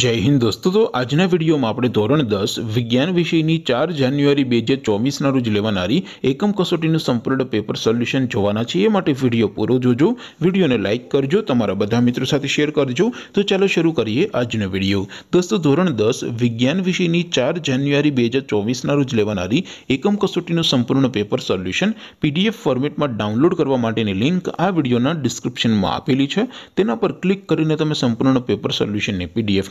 जय हिंद दोस्तों तो आज ना वीडियो में આપણે ધોરણ 10 વિજ્ઞાન વિષયની 4 જાન્યુઆરી 2024 ના રોજ લેવાણારી એકમ કસોટીનું સંપૂર્ણ પેપર સોલ્યુશન જોવાના છીએ માટે વિડિયો પૂરો જોજો વિડિયોને લાઈક કરજો તમારા બધા મિત્રો સાથે શેર કરજો તો ચાલો શરૂ કરીએ આજનો વિડિયો દોસ્તો ધોરણ 10 વિજ્ઞાન વિષયની 4 જાન્યુઆરી 2024 ના રોજ લેવાણારી એકમ કસોટીનું સંપૂર્ણ પેપર સોલ્યુશન પીડીએફ ફોર્મેટમાં ડાઉનલોડ કરવા માટેની લિંક આ વિડિયોના ડિસ્ક્રિપ્શનમાં આપેલી છે તેના પર ક્લિક કરીને તમે સંપૂર્ણ પેપર સોલ્યુશનને પીડીએફ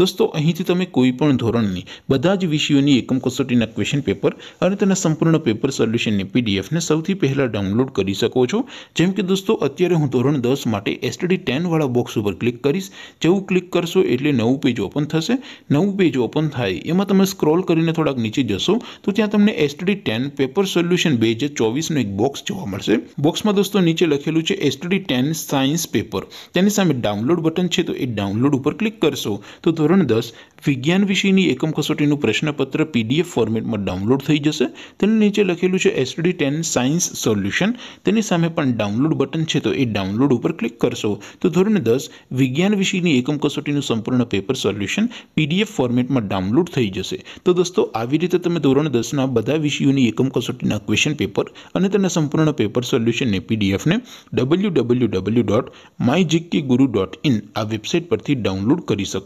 દોસ્તો અહીંથી તમે કોઈપણ ધોરણની બધા જ વિષયોની એકમ કસોટીના ક્વેશ્ચન પેપર અનંતર સંપૂર્ણનો પેપર સોલ્યુશનની પીડીએફ ને સૌથી પહેલા ડાઉનલોડ કરી શકો છો જેમ કે દોસ્તો અત્યારે હું ધોરણ 10 માટે STD 10 વાળો બોક્સ ઉપર ક્લિક કરશો જેવું ક્લિક કરશો એટલે નવું પેજ ઓપન થશે નવું પેજ ઓપન થાય એમાં તમે સ્ક્રોલ કરીને થોડક નીચે જશો તો ત્યાં તમને STD 10 પેપર સોલ્યુશન 2024 નો એક બોક્સ જોવા મળશે બોક્સમાં દોસ્તો નીચે લખેલું છે STD 10 સાયન્સ પેપર તેની સામે ડાઉનલોડ બટન છે તો એ ડાઉનલોડ ઉપર ક્લિક કરશો તો ધોરણ દસ વિજ્ઞાન વિષયની એકમ કસોટીનું પ્રશ્નપત્ર પીડીએફ ફોર્મેટમાં ડાઉનલોડ થઈ જશે તેની નીચે લખેલું છે એસડી ટેન સાયન્સ સોલ્યુશન તેની સામે પણ ડાઉનલોડ બટન છે તો એ ડાઉનલોડ ઉપર ક્લિક કરશો તો ધોરણ દસ વિજ્ઞાન વિશેની એકમ કસોટીનું સંપૂર્ણ પેપર સોલ્યુશન પીડીએફ ફોર્મેટમાં ડાઉનલોડ થઈ જશે તો દોસ્તો આવી રીતે તમે ધોરણ દસના બધા વિષયોની એકમ કસોટીના ક્વેશ્ચન પેપર અને તેના સંપૂર્ણ પેપર સોલ્યુશનને પીડીએફને W W W dot my guru dot in આ વેબસાઇટ પરથી ડાઉનલોડ કરી શકો